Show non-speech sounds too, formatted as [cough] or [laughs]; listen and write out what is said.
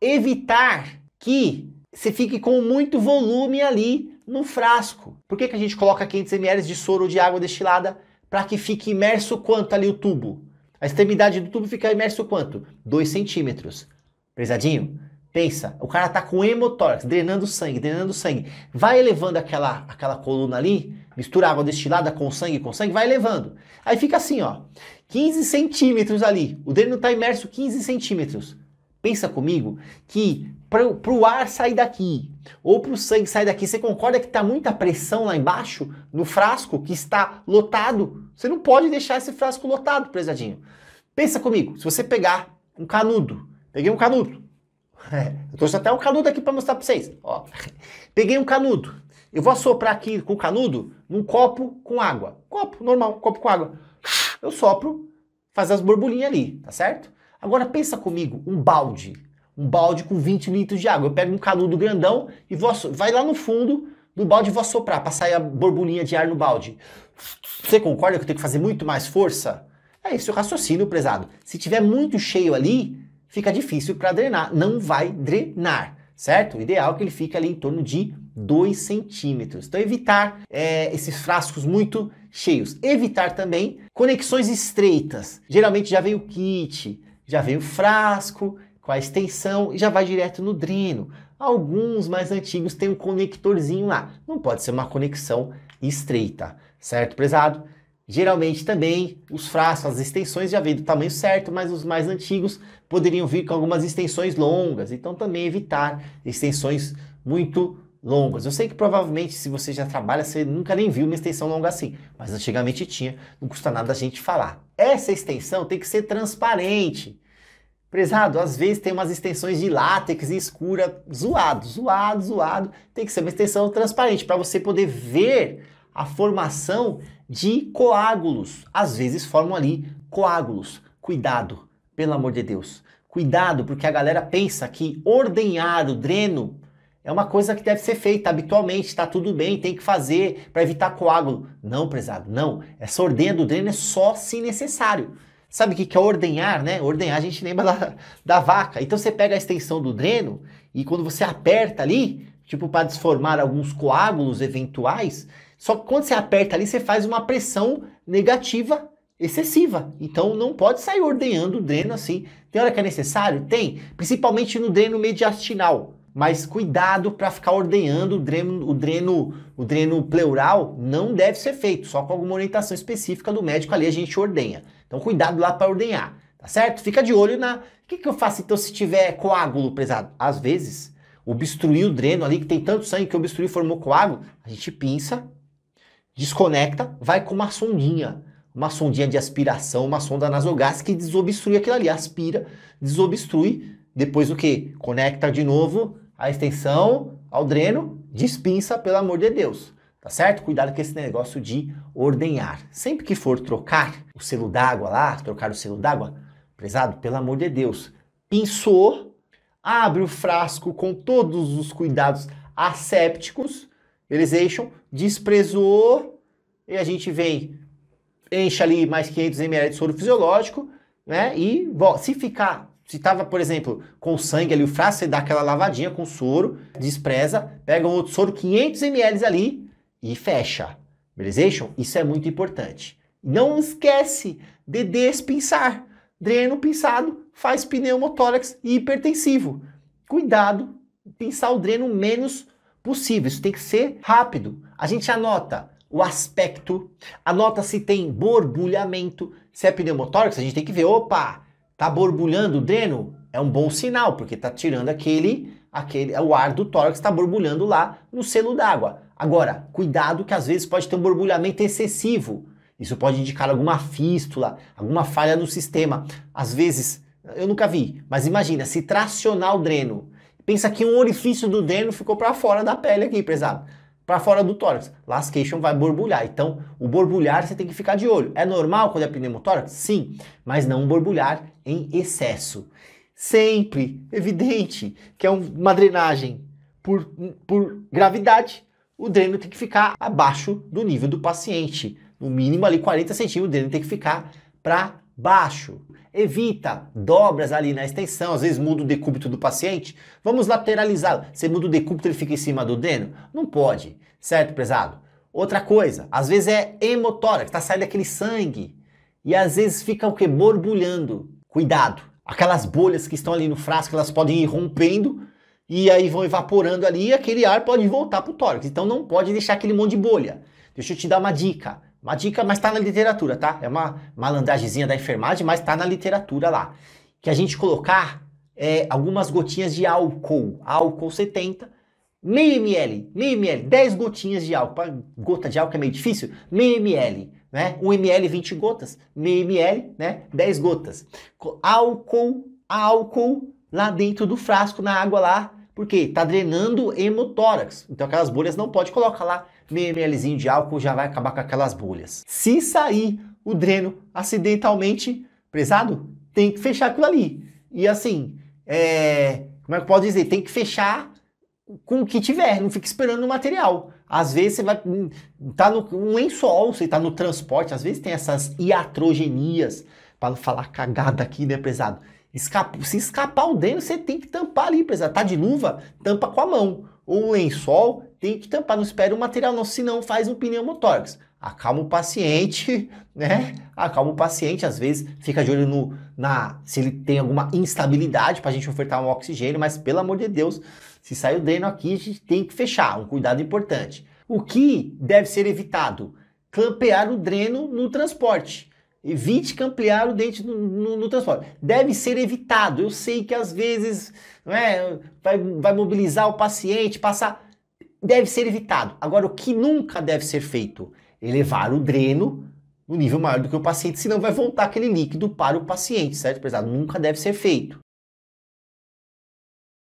evitar que você fique com muito volume ali no frasco. Por que, que a gente coloca 500 ml de soro de água destilada para que fique imerso quanto ali o tubo? A extremidade do tubo fica imerso quanto? 2 centímetros. Pesadinho? Pensa, o cara tá com hemotórax, drenando sangue, drenando sangue. Vai elevando aquela, aquela coluna ali, mistura água destilada com sangue, com sangue, vai elevando. Aí fica assim, ó, 15 centímetros ali. O dreno tá imerso 15 centímetros. Pensa comigo que para o ar sair daqui ou para o sangue sair daqui, você concorda que está muita pressão lá embaixo no frasco que está lotado? Você não pode deixar esse frasco lotado, prezadinho. Pensa comigo, se você pegar um canudo, peguei um canudo, [laughs] é, eu trouxe até um canudo aqui para mostrar para vocês. Ó. [laughs] Peguei um canudo. Eu vou soprar aqui com o canudo num copo com água. Copo normal, copo com água. Eu sopro, faz as borbulhinhas ali, tá certo? Agora pensa comigo, um balde, um balde com 20 litros de água. Eu pego um canudo grandão e vou vai lá no fundo do balde e vou soprar para sair a borbulhinha de ar no balde. Você concorda que eu tenho que fazer muito mais força? É isso o raciocínio, prezado. Se tiver muito cheio ali, fica difícil para drenar, não vai drenar, certo? O ideal é que ele fique ali em torno de 2 centímetros. Então evitar é, esses frascos muito cheios. Evitar também conexões estreitas. Geralmente já vem o kit, já vem o frasco com a extensão e já vai direto no dreno. Alguns mais antigos têm um conectorzinho lá. Não pode ser uma conexão estreita, certo, prezado? Geralmente também os frascos, as extensões já vêm do tamanho certo, mas os mais antigos poderiam vir com algumas extensões longas. Então também evitar extensões muito longas. Eu sei que provavelmente se você já trabalha, você nunca nem viu uma extensão longa assim, mas antigamente tinha, não custa nada a gente falar. Essa extensão tem que ser transparente. Prezado, às vezes tem umas extensões de látex e escura, zoado, zoado, zoado. Tem que ser uma extensão transparente para você poder ver a formação de coágulos. Às vezes formam ali coágulos. Cuidado, pelo amor de Deus. Cuidado, porque a galera pensa que ordenhar o dreno é uma coisa que deve ser feita habitualmente, está tudo bem, tem que fazer para evitar coágulo. Não, prezado, não. Essa ordenha do dreno é só se necessário. Sabe o que é ordenhar, né? Ordenhar a gente lembra [laughs] da, da vaca. Então você pega a extensão do dreno e quando você aperta ali, tipo para desformar alguns coágulos eventuais, só que quando você aperta ali, você faz uma pressão negativa excessiva. Então não pode sair ordenhando o dreno assim. Tem hora que é necessário? Tem. Principalmente no dreno mediastinal mas cuidado para ficar ordenhando o dreno, o dreno, o dreno pleural não deve ser feito, só com alguma orientação específica do médico ali a gente ordenha. Então cuidado lá para ordenhar, tá certo? Fica de olho na o que, que eu faço então se tiver coágulo pesado Às vezes obstruir o dreno ali que tem tanto sangue que obstruiu e formou coágulo, a gente pinça, desconecta, vai com uma sondinha, uma sondinha de aspiração, uma sonda nasogástrica que desobstrui aquilo ali, aspira, desobstrui, depois o que? Conecta de novo, a extensão ao dreno, dispensa, pelo amor de Deus. Tá certo? Cuidado com esse negócio de ordenhar. Sempre que for trocar o selo d'água lá, trocar o selo d'água, prezado, pelo amor de Deus, pinçou, abre o frasco com todos os cuidados assépticos, Elization, desprezou, e a gente vem, enche ali mais 500 ml de soro fisiológico, né? E bom, se ficar se estava, por exemplo, com sangue ali, o frasco, você dá aquela lavadinha com soro, despreza, pega um outro soro, 500 ml ali e fecha. Beleza? Isso é muito importante. Não esquece de despinçar. Dreno pinçado faz pneumotórax hipertensivo. Cuidado, pinçar o dreno o menos possível. Isso tem que ser rápido. A gente anota o aspecto, anota se tem borbulhamento, se é pneumotórax, a gente tem que ver, opa, Tá borbulhando o dreno? É um bom sinal, porque tá tirando aquele, aquele, o ar do tórax está borbulhando lá no selo d'água. Agora, cuidado que às vezes pode ter um borbulhamento excessivo. Isso pode indicar alguma fístula, alguma falha no sistema. Às vezes, eu nunca vi, mas imagina, se tracionar o dreno, pensa que um orifício do dreno ficou para fora da pele aqui, prezado para fora do tórax. Lascation vai borbulhar. Então, o borbulhar você tem que ficar de olho. É normal quando é pneumotórax? Sim, mas não borbulhar em excesso. Sempre evidente que é uma drenagem por, por gravidade, o dreno tem que ficar abaixo do nível do paciente. No mínimo ali 40 centímetros, o dreno tem que ficar para baixo. Evita dobras ali na extensão, às vezes muda o decúbito do paciente. Vamos lateralizá-lo. Você muda o decúbito, ele fica em cima do dedo? Não pode, certo, pesado Outra coisa, às vezes é hemotórax, está saindo aquele sangue. E às vezes fica o que? Borbulhando. Cuidado! Aquelas bolhas que estão ali no frasco, elas podem ir rompendo e aí vão evaporando ali e aquele ar pode voltar para o tórax. Então não pode deixar aquele monte de bolha. Deixa eu te dar uma dica uma dica, mas está na literatura, tá? É uma malandragemzinha da enfermagem, mas está na literatura lá. Que a gente colocar é, algumas gotinhas de álcool, álcool 70, meio ml, meio ml, 10 gotinhas de álcool. Gota de álcool é meio difícil, meio ml, né? 1 ml, 20 gotas, meio ml, né? 10 gotas. Álcool, álcool lá dentro do frasco, na água lá, porque tá drenando hemotórax. Então aquelas bolhas não pode colocar lá meio mlzinho de álcool, já vai acabar com aquelas bolhas. Se sair o dreno acidentalmente prezado, tem que fechar aquilo ali. E assim, é... como é que eu posso dizer? Tem que fechar com o que tiver, não fica esperando o material. Às vezes você vai hum, tá no um lençol, você tá no transporte, às vezes tem essas iatrogenias, para falar cagada aqui, né, prezado? Escapa, se escapar o dreno você tem que tampar ali, precisa. Tá de luva, tampa com a mão. Ou um lençol, tem que tampar, não espere o material não, senão faz um pneumotórax. Acalma o paciente, [laughs] né? Acalma o paciente, às vezes fica de olho no, na, se ele tem alguma instabilidade para a gente ofertar um oxigênio, mas pelo amor de Deus, se sair o dreno aqui, a gente tem que fechar, um cuidado importante. O que deve ser evitado? Clampear o dreno no transporte evite 20 que o dente no, no, no, transporte. Deve ser evitado. Eu sei que às vezes é, vai, vai mobilizar o paciente, passar. Deve ser evitado. Agora, o que nunca deve ser feito? Elevar é o dreno no nível maior do que o paciente, senão vai voltar aquele líquido para o paciente, certo? Pesado, nunca deve ser feito.